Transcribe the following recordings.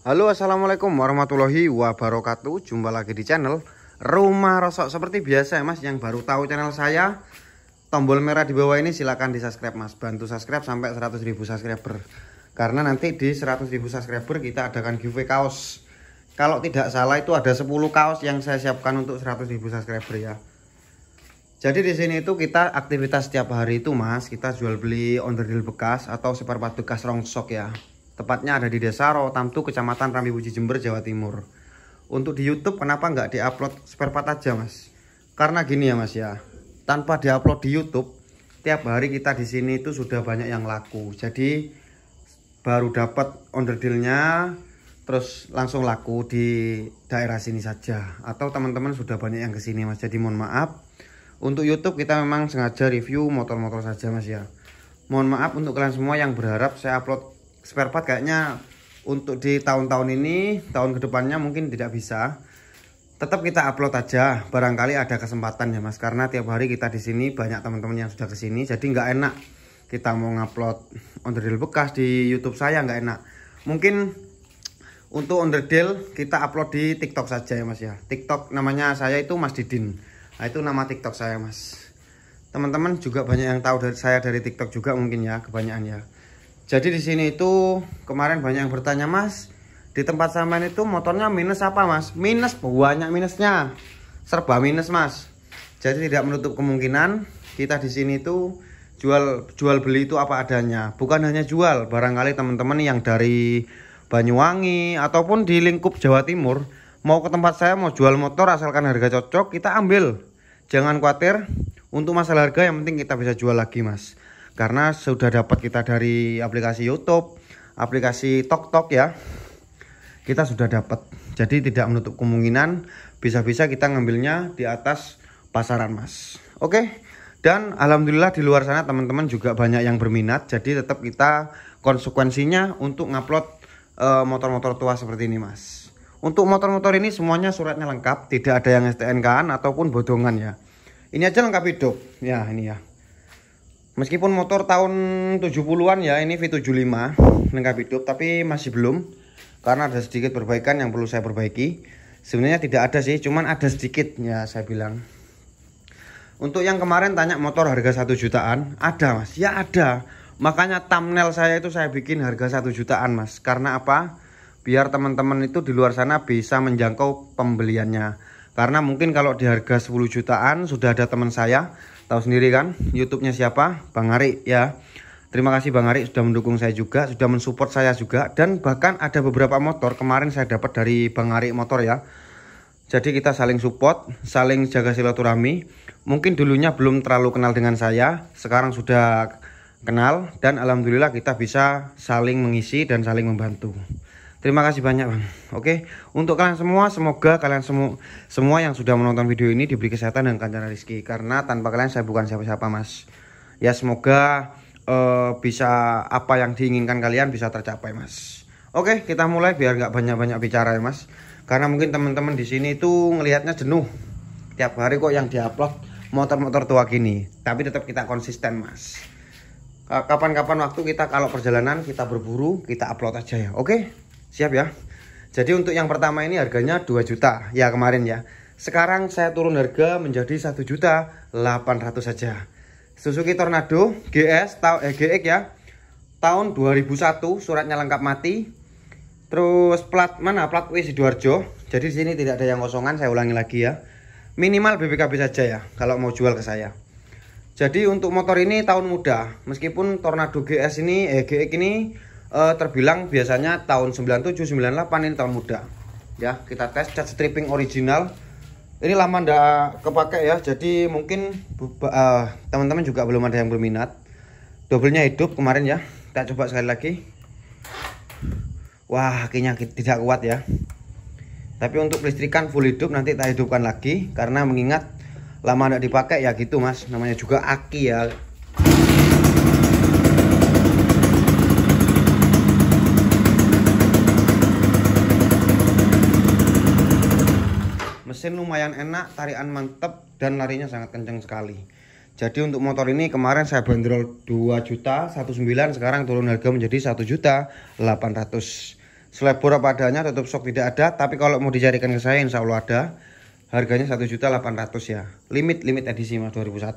Halo assalamualaikum warahmatullahi wabarakatuh Jumpa lagi di channel Rumah Rosok Seperti biasa ya mas yang baru tahu channel saya Tombol merah di bawah ini silahkan di subscribe mas Bantu subscribe sampai ribu subscriber Karena nanti di ribu subscriber kita adakan giveaway kaos Kalau tidak salah itu ada 10 kaos yang saya siapkan untuk ribu subscriber ya jadi di sini itu kita aktivitas setiap hari itu mas kita jual beli onderdil bekas atau spare bekas rongsok ya Tepatnya ada di Desa Rotamtu, Kecamatan Rambi Wuji Jember, Jawa Timur. Untuk di YouTube kenapa nggak diupload spare part aja, Mas? Karena gini ya, Mas ya. Tanpa diupload di YouTube, tiap hari kita di sini itu sudah banyak yang laku. Jadi baru dapat order dealnya terus langsung laku di daerah sini saja atau teman-teman sudah banyak yang kesini mas jadi mohon maaf untuk YouTube kita memang sengaja review motor-motor saja mas ya mohon maaf untuk kalian semua yang berharap saya upload spare part kayaknya untuk di tahun-tahun ini tahun kedepannya mungkin tidak bisa tetap kita upload aja barangkali ada kesempatan ya mas karena tiap hari kita di sini banyak teman-teman yang sudah kesini jadi nggak enak kita mau ngupload onderdil bekas di YouTube saya nggak enak mungkin untuk onderdil kita upload di TikTok saja ya mas ya TikTok namanya saya itu Mas Didin nah, itu nama TikTok saya mas teman-teman juga banyak yang tahu dari saya dari TikTok juga mungkin ya kebanyakan ya jadi di sini itu kemarin banyak yang bertanya, Mas, di tempat saman itu motornya minus apa, Mas? Minus banyak minusnya. Serba minus, Mas. Jadi tidak menutup kemungkinan kita di sini itu jual jual beli itu apa adanya. Bukan hanya jual, barangkali teman-teman yang dari Banyuwangi ataupun di lingkup Jawa Timur mau ke tempat saya mau jual motor asalkan harga cocok kita ambil jangan khawatir untuk masalah harga yang penting kita bisa jual lagi mas karena sudah dapat kita dari aplikasi YouTube, aplikasi TokTok ya. Kita sudah dapat. Jadi tidak menutup kemungkinan bisa-bisa kita ngambilnya di atas pasaran, Mas. Oke. Dan alhamdulillah di luar sana teman-teman juga banyak yang berminat. Jadi tetap kita konsekuensinya untuk ngupload eh, motor-motor uh, tua seperti ini, Mas. Untuk motor-motor ini semuanya suratnya lengkap, tidak ada yang STNK-an ataupun bodongan ya. Ini aja lengkap hidup. Ya, ini ya. Meskipun motor tahun 70-an ya ini V75 lengkap hidup tapi masih belum karena ada sedikit perbaikan yang perlu saya perbaiki. Sebenarnya tidak ada sih, cuman ada sedikit ya saya bilang. Untuk yang kemarin tanya motor harga 1 jutaan, ada Mas. Ya ada. Makanya thumbnail saya itu saya bikin harga 1 jutaan Mas. Karena apa? Biar teman-teman itu di luar sana bisa menjangkau pembeliannya. Karena mungkin kalau di harga 10 jutaan sudah ada teman saya Tahu sendiri kan YouTube-nya siapa? Bang Ari ya. Terima kasih Bang Ari sudah mendukung saya juga, sudah mensupport saya juga dan bahkan ada beberapa motor kemarin saya dapat dari Bang Ari motor ya. Jadi kita saling support, saling jaga silaturahmi. Mungkin dulunya belum terlalu kenal dengan saya, sekarang sudah kenal dan alhamdulillah kita bisa saling mengisi dan saling membantu. Terima kasih banyak Bang. Oke, untuk kalian semua semoga kalian semua semua yang sudah menonton video ini diberi kesehatan dan kancana rezeki karena tanpa kalian saya bukan siapa-siapa Mas. Ya semoga uh, bisa apa yang diinginkan kalian bisa tercapai Mas. Oke, kita mulai biar nggak banyak-banyak bicara ya Mas. Karena mungkin teman-teman di sini itu ngelihatnya jenuh. Tiap hari kok yang diupload motor-motor tua gini, tapi tetap kita konsisten Mas kapan-kapan waktu kita kalau perjalanan kita berburu kita upload aja ya oke okay? siap ya jadi untuk yang pertama ini harganya 2 juta ya kemarin ya sekarang saya turun harga menjadi 1 juta 800 saja Suzuki Tornado GS tahu eh, GX ya tahun 2001 suratnya lengkap mati terus plat mana plat W Sidoarjo jadi di sini tidak ada yang kosongan saya ulangi lagi ya minimal BPKB saja ya kalau mau jual ke saya jadi untuk motor ini tahun muda meskipun Tornado GS ini eh, GX ini uh, terbilang biasanya tahun 97 98 ini tahun muda ya kita tes cat stripping original ini lama ndak kepake ya jadi mungkin eh, teman-teman uh, juga belum ada yang berminat dobelnya hidup kemarin ya kita coba sekali lagi wah akhirnya tidak kuat ya tapi untuk listrikan full hidup nanti tak hidupkan lagi karena mengingat lama tidak dipakai ya gitu mas namanya juga aki ya mesin lumayan enak, tarian mantep dan larinya sangat kenceng sekali. Jadi untuk motor ini kemarin saya bandrol 2 juta 19 sekarang turun harga menjadi 1 juta 800. Selebor apa adanya, tutup sok tidak ada, tapi kalau mau dicarikan ke saya insya Allah ada. Harganya 1 juta 800 ya. Limit limit edisi Mas 2001.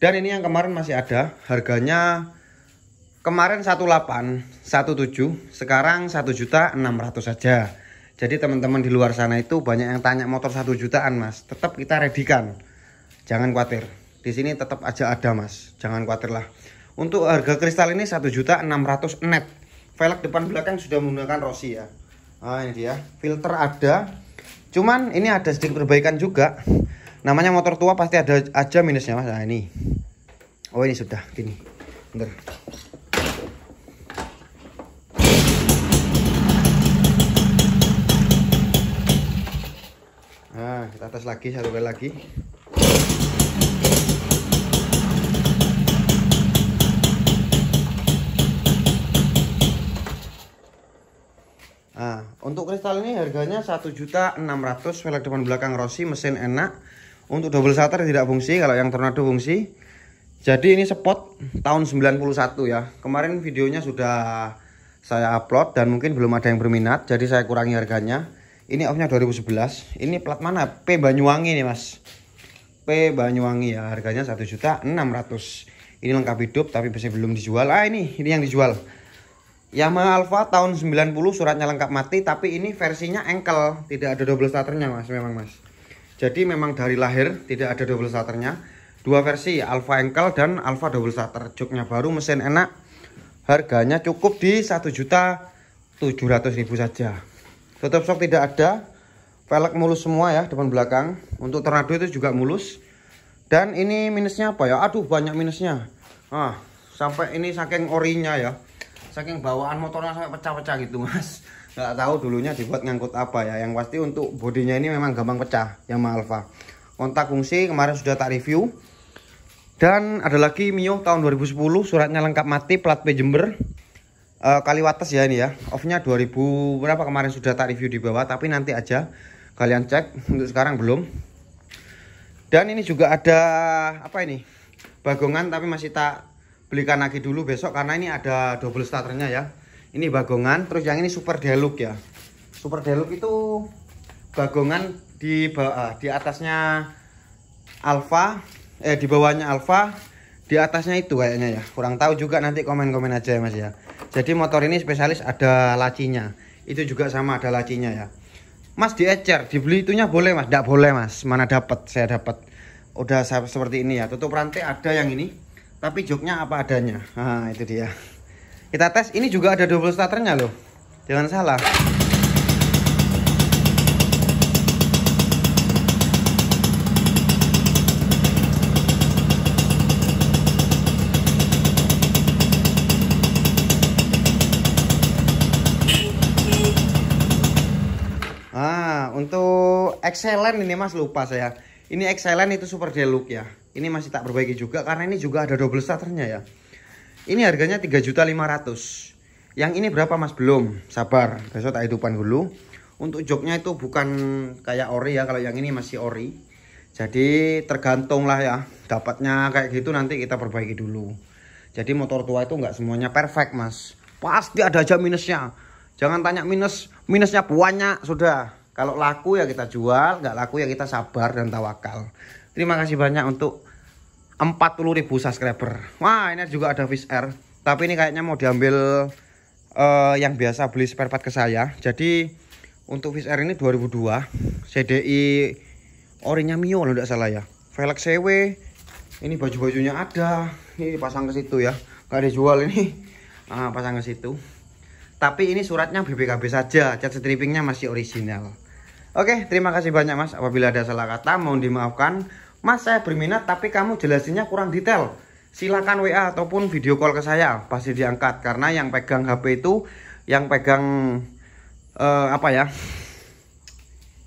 Dan ini yang kemarin masih ada, harganya kemarin 18, 17, sekarang 1 juta 600 saja jadi teman-teman di luar sana itu banyak yang tanya motor satu jutaan mas. Tetap kita redikan. Jangan khawatir. Di sini tetap aja ada mas. Jangan khawatir lah. Untuk harga kristal ini satu juta enam ratus net. Velg depan belakang sudah menggunakan Rossi ya. Nah, ini dia. Filter ada. Cuman ini ada sedikit perbaikan juga. Namanya motor tua pasti ada aja minusnya mas. Nah ini. Oh ini sudah gini. Bentar. atas lagi satu kali lagi Nah, untuk kristal ini harganya 1.600 velg depan belakang Rossi mesin enak. Untuk double shutter tidak fungsi kalau yang Tornado fungsi. Jadi ini spot tahun 91 ya. Kemarin videonya sudah saya upload dan mungkin belum ada yang berminat jadi saya kurangi harganya. Ini offnya 2011. Ini plat mana? P Banyuwangi nih mas. P Banyuwangi ya. Harganya 1 juta 600. Ini lengkap hidup tapi masih belum dijual. Ah ini, ini yang dijual. Yamaha Alfa tahun 90 suratnya lengkap mati tapi ini versinya engkel, tidak ada double starternya mas memang mas. Jadi memang dari lahir tidak ada double starternya. Dua versi Alfa engkel dan Alfa double starter. Joknya baru, mesin enak. Harganya cukup di 1 juta 700 ribu saja tutup shock tidak ada velg mulus semua ya depan belakang untuk tornado itu juga mulus dan ini minusnya apa ya aduh banyak minusnya ah sampai ini saking orinya ya saking bawaan motornya sampai pecah-pecah gitu mas nggak tahu dulunya dibuat ngangkut apa ya yang pasti untuk bodinya ini memang gampang pecah yang Alfa kontak fungsi kemarin sudah tak review dan ada lagi Mio tahun 2010 suratnya lengkap mati plat P Jember uh, Kaliwates ya ini ya offnya 2000 berapa kemarin sudah tak review di bawah tapi nanti aja kalian cek untuk sekarang belum dan ini juga ada apa ini bagongan tapi masih tak belikan lagi dulu besok karena ini ada double starternya ya ini bagongan terus yang ini super deluxe ya super deluxe itu bagongan di bawah di atasnya alfa eh di bawahnya alfa di atasnya itu kayaknya ya kurang tahu juga nanti komen-komen aja ya mas ya jadi motor ini spesialis ada lacinya itu juga sama ada lacinya ya mas diecer dibeli itunya boleh mas tidak boleh mas mana dapat saya dapat udah seperti ini ya tutup rantai ada yang ini tapi joknya apa adanya nah itu dia kita tes ini juga ada double starternya loh jangan salah excellent ini mas lupa saya ini excellent itu super deluxe ya ini masih tak perbaiki juga karena ini juga ada double starternya ya ini harganya 3.500 yang ini berapa mas belum sabar besok tak hidupan dulu untuk joknya itu bukan kayak ori ya kalau yang ini masih ori jadi tergantung lah ya dapatnya kayak gitu nanti kita perbaiki dulu jadi motor tua itu nggak semuanya perfect mas pasti ada aja minusnya jangan tanya minus minusnya banyak sudah kalau laku ya kita jual, nggak laku ya kita sabar dan tawakal. Terima kasih banyak untuk 40.000 subscriber. Wah, ini juga ada Fish Air, tapi ini kayaknya mau diambil uh, yang biasa beli spare part ke saya. Jadi untuk Fish Air ini 2002 CDI orinya Mio kalau tidak salah ya. Velg CW. Ini baju-bajunya ada. Ini dipasang ke situ ya. ada dijual ini. Nah, pasang ke situ tapi ini suratnya BBKB saja cat stripingnya masih orisinal Oke, terima kasih banyak Mas. Apabila ada salah kata, mohon dimaafkan. Mas, saya berminat tapi kamu jelasinnya kurang detail. Silakan WA ataupun video call ke saya, pasti diangkat karena yang pegang HP itu yang pegang uh, apa ya?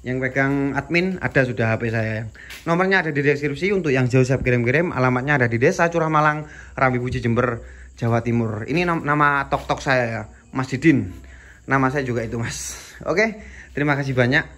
Yang pegang admin ada sudah HP saya. Nomornya ada di deskripsi untuk yang jauh siap kirim-kirim. Alamatnya ada di Desa Curah Malang, Rambi Puji Jember, Jawa Timur. Ini nama tok-tok saya, Mas Didin. Nama saya juga itu, Mas. Oke, terima kasih banyak.